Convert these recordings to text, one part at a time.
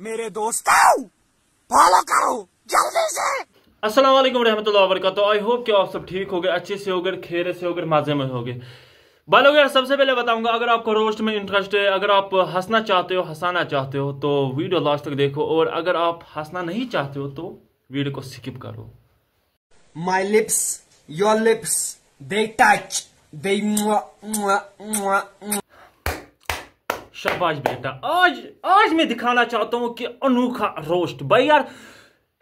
मेरे दोस्तों फॉलो करो जल्दी से अस्सलाम वालेकुम रहमतुल्लाहि बरकातहू आई होप कि आप सब ठीक हो गए अच्छे से हो गए खेरे से हो गए माजे में हो गए बालो यार सबसे पहले बताऊंगा अगर आपको रोस्ट में इंटरेस्ट है अगर आप हंसना चाहते हो हंसाना चाहते हो तो वीडियो लास्ट तक देखो और अगर आप हंसना नहीं चाहते हो तो वीडियो को स्किप करो my lips your lips they touch they शाबाश बेटा आज आज मैं दिखाना चाहता हूं कि अनोखा रोस्ट भाई यार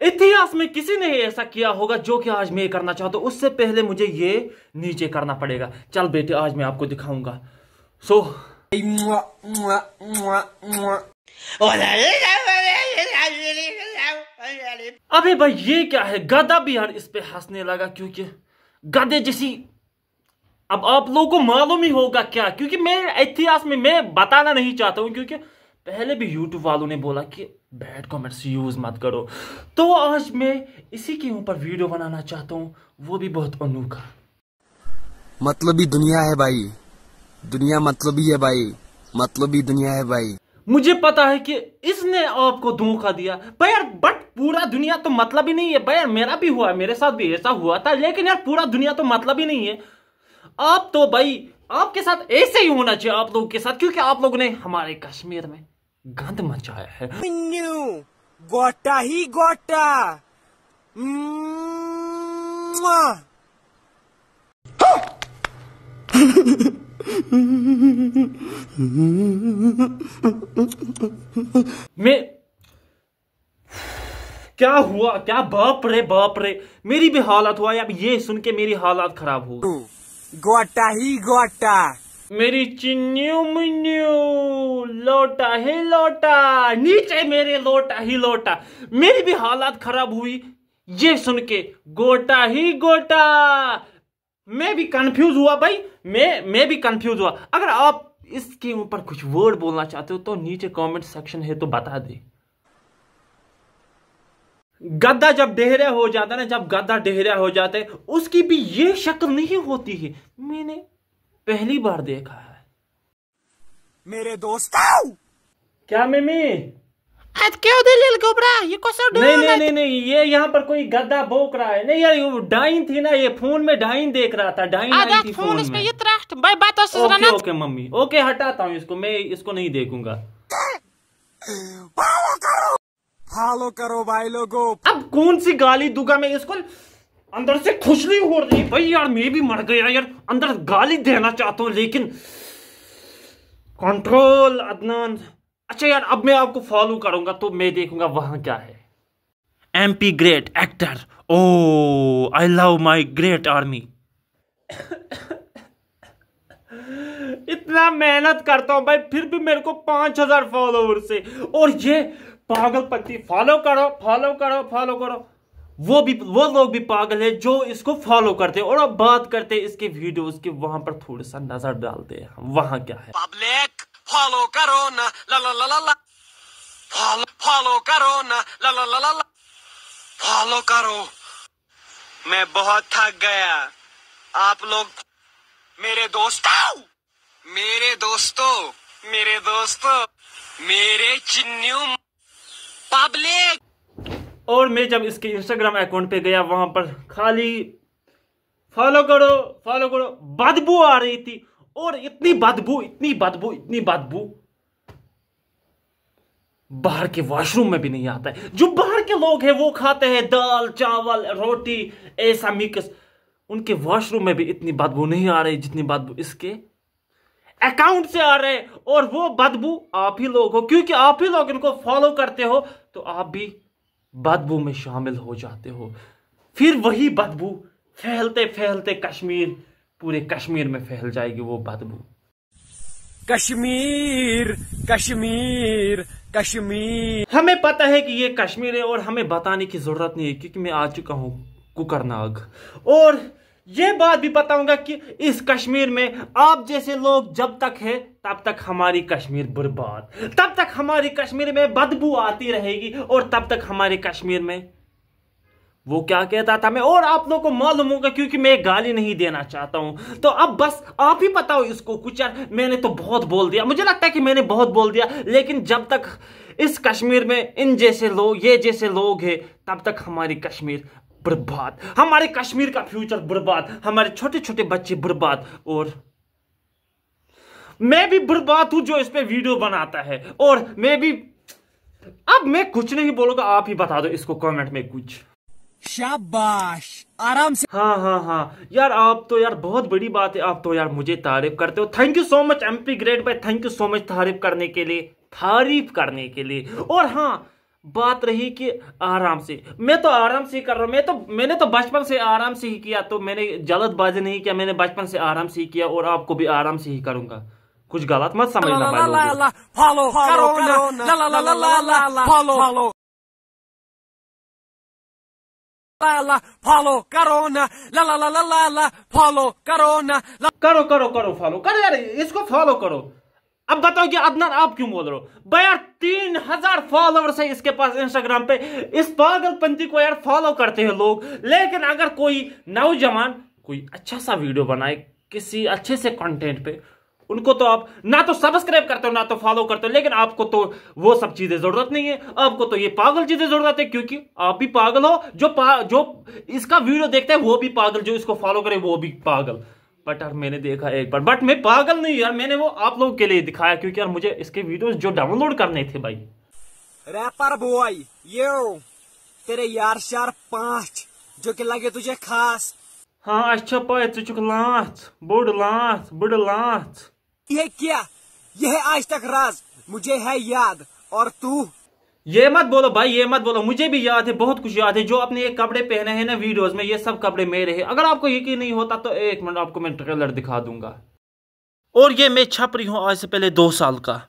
इतिहास में किसी ने ऐसा किया होगा जो कि आज मैं करना चाहता हूं उससे पहले मुझे ये नीचे करना पड़ेगा चल बेटे आज मैं आपको दिखाऊंगा सो अभी भाई ये क्या है गधा भी यार इस पे हंसने लगा क्योंकि गधे जैसी अब आप लोगों को मालूम ही होगा क्या क्योंकि मैं इतिहास में मैं बताना नहीं चाहता हूं क्योंकि पहले भी यूट्यूब वालों ने बोला कि बैड कॉमेंट्स यूज मत करो तो आज मैं इसी के ऊपर वीडियो बनाना चाहता हूँ वो भी बहुत अनोखा मतलब ही दुनिया है भाई दुनिया मतलब ही है भाई मतलब ही दुनिया है भाई मुझे पता है कि इसने आपको धोखा दिया यार बट पूरा दुनिया तो मतलब ही नहीं है यार मेरा भी हुआ मेरे साथ भी ऐसा हुआ था लेकिन यार पूरा दुनिया तो मतलब ही नहीं है आप तो भाई आपके साथ ऐसे ही होना चाहिए आप लोगों के साथ क्योंकि आप लोगों ने हमारे कश्मीर में गंद मचाया है गोटा ही गोटा मैं क्या हुआ क्या बाप रे बाप रे मेरी भी हालत हुआ अब ये सुन के मेरी हालत खराब हो गोटा ही गोटा मेरी चिन्नी मुन्नू लोटा ही लोटा नीचे मेरे लोटा ही लोटा मेरी भी हालात खराब हुई ये सुन के गोटा ही गोटा मैं भी कंफ्यूज हुआ भाई मैं मैं भी कंफ्यूज हुआ अगर आप इसके ऊपर कुछ वर्ड बोलना चाहते हो तो नीचे कमेंट सेक्शन है तो बता दें गद्दा जब डेहरा हो जाता ना जब गद्दा डेहरा हो जाता है उसकी भी ये शक्ल नहीं होती है मैंने पहली बार देखा है मेरे दोस्त क्या मिमी नहीं नहीं नहीं नहीं ये यहाँ पर कोई गद्दा बोक रहा है नहीं यार डाइन थी ना ये फोन में डाइन देख रहा था डाइन फोन में ये बात ओके मम्मी ओके हटाता हूँ इसको मैं इसको नहीं देखूंगा हालो करो भाई लोगो अब कौन सी गाली दूंगा मैं इसको अंदर से खुश नहीं हो रही भाई यार मैं भी मर गया यार अंदर गाली देना चाहता हूँ लेकिन कंट्रोल अदनान अच्छा यार अब मैं आपको फॉलो करूंगा तो मैं देखूंगा वहां क्या है M P great actor oh I love my great army इतना मेहनत करता हूं भाई फिर भी मेरे को पांच हजार फॉलोवर से और ये पागलपंती फॉलो करो फॉलो करो फॉलो करो वो भी वो लोग भी पागल है जो इसको फॉलो करते हैं और अब बात करते हैं इसके वीडियोस के वहां पर थोड़ा सा नजर डालते हैं वहां क्या है पब्लिक फॉलो करो ना ला ला ला ला फॉलो करो ना ला ला ला ला फॉलो करो मैं बहुत थक गया आप लोग मेरे दोस्तों मेरे दोस्तों मेरे दोस्तों मेरे चिन्नियों पब्लिक और मैं जब इसके इंस्टाग्राम अकाउंट पे गया वहां पर खाली फॉलो करो फॉलो करो बदबू आ रही थी और इतनी बदबू इतनी बदबू इतनी बदबू बाहर के वॉशरूम में भी नहीं आता है जो बाहर के लोग हैं वो खाते हैं दाल चावल रोटी ऐसा मिक्स उनके वॉशरूम में भी इतनी बदबू नहीं आ रही जितनी बदबू इसके अकाउंट से आ रहे हैं और वो बदबू आप ही लोग हो क्योंकि आप ही लोग इनको फॉलो करते हो तो आप भी बदबू में शामिल हो जाते हो फिर वही बदबू फैलते फैलते कश्मीर पूरे कश्मीर में फैल जाएगी वो बदबू कश्मीर कश्मीर कश्मीर हमें पता है कि ये कश्मीर है और हमें बताने की जरूरत नहीं है क्योंकि मैं आ चुका हूं कुकरनाग और ये बात भी बताऊंगा कि इस कश्मीर में आप जैसे लोग जब तक है तब तक हमारी कश्मीर बर्बाद तब तक हमारी कश्मीर में बदबू आती रहेगी और तब तक हमारे कश्मीर में वो क्या कहता था मैं और आप लोगों को मालूम होगा क्योंकि मैं गाली नहीं देना चाहता हूं तो अब बस आप ही बताओ इसको कुछ यार मैंने तो बहुत बोल दिया मुझे लगता है कि मैंने बहुत बोल दिया लेकिन जब तक इस कश्मीर में इन जैसे लोग ये जैसे लोग हैं तब तक हमारी कश्मीर बर्बाद हमारे कश्मीर का फ्यूचर बर्बाद हमारे छोटे छोटे बच्चे बर्बाद और मैं भी बर्बाद हूं जो इस पर वीडियो बनाता है और मैं भी अब मैं कुछ नहीं बोलूंगा आप ही बता दो इसको कमेंट में कुछ शाबाश आराम से हाँ हाँ हाँ यार आप तो यार बहुत बड़ी बात है आप तो यार मुझे तारीफ करते हो thank you so much MP grade भाई थैंक यू सो मच तारीफ करने के लिए तारीफ करने के लिए और हाँ बात रही कि आराम से मैं तो आराम से ही कर रहा हूँ मैं तो मैंने तो बचपन से आराम से ही किया तो मैंने जल्दबाजी नहीं किया मैंने बचपन से आराम से ही किया और आपको भी आराम से ही करूंगा कुछ गलत मत समझना भाई करो ना ला ला ला ला ला फॉलो करो ना करो करो करो फॉलो करो यार इसको फॉलो करो अब बताओ कि अदनान आप क्यों बोल रहे हो भाई तीन हजार फॉलोअर्स है इसके पास इंस्टाग्राम पे इस पागलपंथी को यार फॉलो करते हैं लोग लेकिन अगर कोई नौजवान कोई अच्छा सा वीडियो बनाए किसी अच्छे से कंटेंट पे उनको तो आप ना तो सब्सक्राइब करते हो ना तो फॉलो करते हो लेकिन आपको तो वो सब चीजें जरूरत नहीं है आपको तो ये पागल चीजें जरूरत है क्योंकि आप भी पागल हो जो पा, जो इसका वीडियो देखते हैं वो भी पागल जो इसको फॉलो करे वो भी पागल बट यार मैंने देखा एक बार बट मैं पागल नहीं यार मैंने वो आप लोगों के लिए दिखाया क्योंकि यार मुझे इसके वीडियोस जो डाउनलोड करने थे भाई रैपर बॉय ये तेरे यार शार पांच जो कि लगे तुझे खास हाँ अच्छा पाए तु तो चुक लाथ बुड लाथ बुड लाथ ये क्या यह आज तक राज मुझे है याद और तू ये मत बोलो भाई ये मत बोलो मुझे भी याद है बहुत कुछ याद है जो अपने ये कपड़े पहने हैं ना वीडियोस में ये सब कपड़े मेरे हैं अगर आपको यकीन नहीं होता तो एक मिनट आपको मैं ट्रेलर दिखा दूंगा और ये मैं छप रही हूँ आज से पहले दो साल का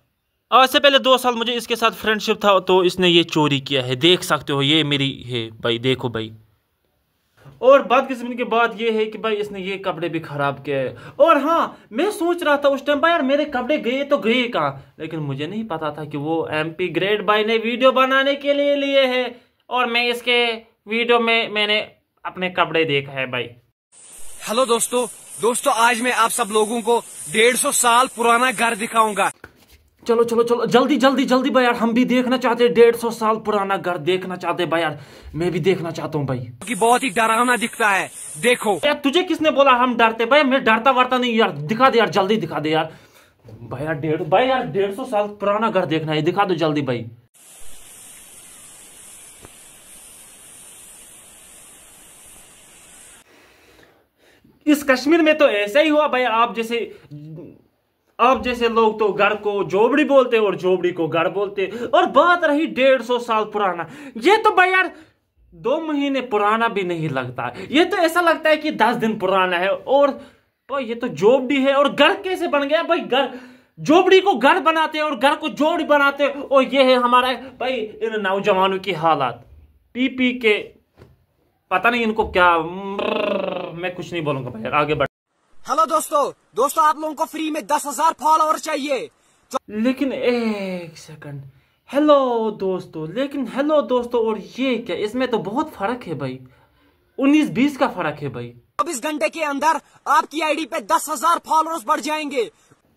आज से पहले दो साल मुझे इसके साथ फ्रेंडशिप था तो इसने ये चोरी किया है देख सकते हो ये मेरी है भाई देखो भाई और बदकिस्मती की बात ये है कि भाई इसने ये कपड़े भी खराब किए और हाँ मैं सोच रहा था उस टाइम भाई यार मेरे कपड़े गए तो गए कहाँ लेकिन मुझे नहीं पता था कि वो एमपी ग्रेड भाई ने वीडियो बनाने के लिए लिए है और मैं इसके वीडियो में मैंने अपने कपड़े देखा है भाई हेलो दोस्तों दोस्तों आज मैं आप सब लोगों को डेढ़ सौ साल पुराना घर दिखाऊंगा चलो चलो चलो जल्दी जल्दी जल्दी भाई यार हम भी देखना चाहते हैं डेढ़ सौ साल पुराना घर देखना चाहते हैं भाई यार मैं भी देखना चाहता हूँ भाई क्योंकि बहुत ही डरावना दिखता है देखो यार तुझे किसने बोला हम डरते भाई मैं डरता वरता नहीं यार दिखा दे यार जल्दी दिखा दे यार भाई यार डेढ़ भाई यार डेढ़ सौ साल पुराना घर देखना है दिखा दो जल्दी भाई इस कश्मीर में तो ऐसा ही हुआ भाई आप जैसे अब जैसे लोग तो घर को जोबड़ी बोलते और जोबड़ी को घर बोलते और बात रही डेढ़ सौ साल पुराना ये तो भाई यार दो महीने पुराना भी नहीं लगता ये तो ऐसा लगता है कि दस दिन पुराना है और भाई ये तो जोबड़ी है और घर कैसे बन गया भाई घर जोबड़ी को घर बनाते हैं और घर को जोड़ी बनाते हैं और ये है हमारा भाई इन नौजवानों की हालात पी पी के पता नहीं इनको क्या मैं कुछ नहीं बोलूंगा भाई आगे बढ़ हेलो दोस्तों दोस्तों आप लोगों को फ्री में दस हजार फॉलोअर चाहिए तो... लेकिन एक सेकंड हेलो दोस्तों लेकिन हेलो दोस्तों और ये क्या इसमें तो बहुत फर्क है भाई उन्नीस बीस का फर्क है भाई चौबीस घंटे के अंदर आपकी आईडी पे दस हजार फॉलोअर्स बढ़ जाएंगे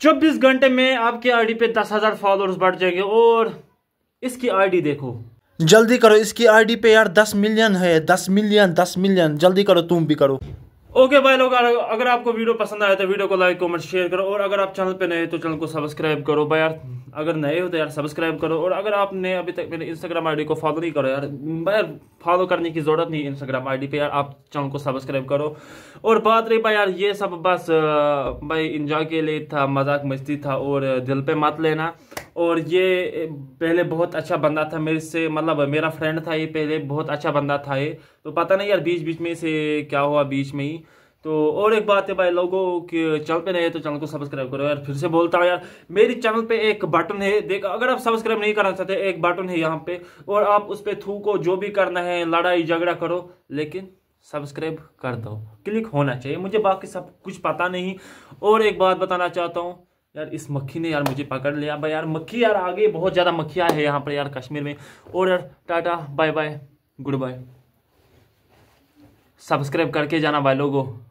चौबीस घंटे में आपकी आईडी पे दस हजार फॉलोअर्स बढ़ जाएंगे और इसकी आईडी देखो जल्दी करो इसकी आईडी पे यार दस मिलियन है दस मिलियन दस मिलियन जल्दी करो तुम भी करो ओके भाई लोग अगर आपको वीडियो पसंद आया तो वीडियो को लाइक कमेंट शेयर करो और अगर आप चैनल पे नए तो चैनल को सब्सक्राइब करो भाई यार अगर नए हो तो यार सब्सक्राइब करो और अगर आपने अभी तक मेरे इंस्टाग्राम आईडी को फॉलो नहीं करो यार भाई फॉलो करने की ज़रूरत नहीं इंस्टाग्राम आईडी पे यार आप चैनल को सब्सक्राइब करो और बात रही भाई यार ये सब बस भाई इंजॉय के लिए था मजाक मस्ती था और दिल पर मत लेना और ये पहले बहुत अच्छा बंदा था मेरे से मतलब मेरा फ्रेंड था ये पहले बहुत अच्छा बंदा था ये तो पता नहीं यार बीच बीच में से क्या हुआ बीच में ही तो और एक बात है भाई लोगों के चैनल पे नए तो चैनल को सब्सक्राइब करो यार फिर से बोलता हूँ यार मेरी चैनल पे एक बटन है देख अगर आप सब्सक्राइब नहीं करना चाहते एक बटन है यहाँ पे और आप उस पर थूको को जो भी करना है लड़ाई झगड़ा करो लेकिन सब्सक्राइब कर दो क्लिक होना चाहिए मुझे बाकी सब कुछ पता नहीं और एक बात बताना चाहता हूँ यार इस मक्खी ने यार मुझे पकड़ लिया भाई यार मक्खी यार आगे बहुत ज़्यादा मक्खियाँ है यहाँ पर यार कश्मीर में और यार tata bye bye good bye subscribe करके जाना भाई लोगों